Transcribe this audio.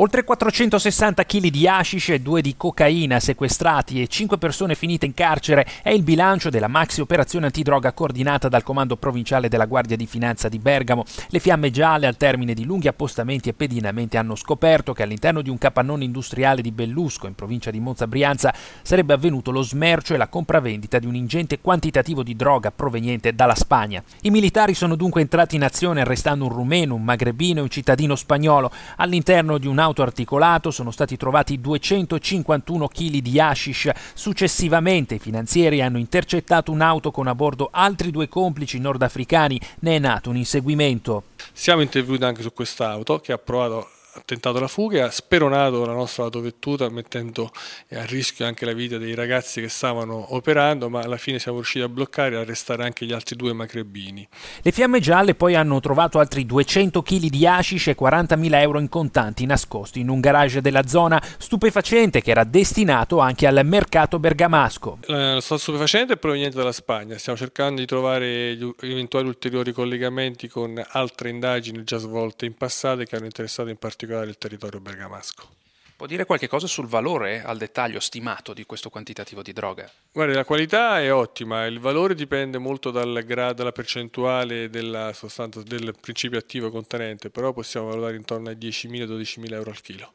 Oltre 460 kg di hashish e 2 di cocaina sequestrati e 5 persone finite in carcere è il bilancio della maxi operazione antidroga coordinata dal Comando Provinciale della Guardia di Finanza di Bergamo. Le fiamme gialle al termine di lunghi appostamenti e pedinamenti hanno scoperto che all'interno di un capannone industriale di Bellusco in provincia di Monza Brianza sarebbe avvenuto lo smercio e la compravendita di un ingente quantitativo di droga proveniente dalla Spagna. I militari sono dunque entrati in azione arrestando un rumeno, un magrebino e un cittadino spagnolo all'interno di un auto articolato sono stati trovati 251 kg di hashish. Successivamente i finanzieri hanno intercettato un'auto con a bordo altri due complici nordafricani. Ne è nato un inseguimento. Siamo intervenuti anche su quest'auto che ha provato ha tentato la fuga e ha speronato la nostra autovettura mettendo a rischio anche la vita dei ragazzi che stavano operando ma alla fine siamo riusciti a bloccare e arrestare anche gli altri due macrebini. Le fiamme gialle poi hanno trovato altri 200 kg di hashish e 40.000 euro in contanti nascosti in un garage della zona stupefacente che era destinato anche al mercato bergamasco. Eh, Lo sostanza stupefacente è proveniente dalla Spagna, stiamo cercando di trovare eventuali ulteriori collegamenti con altre indagini già svolte in passato che hanno interessato in particolare particolare il territorio bergamasco. Può dire qualche cosa sul valore eh, al dettaglio stimato di questo quantitativo di droga? Guarda, la qualità è ottima, il valore dipende molto dal gra- dalla percentuale della sostanza, del principio attivo contenente, però possiamo valutare intorno ai 10.000-12.000 euro al chilo.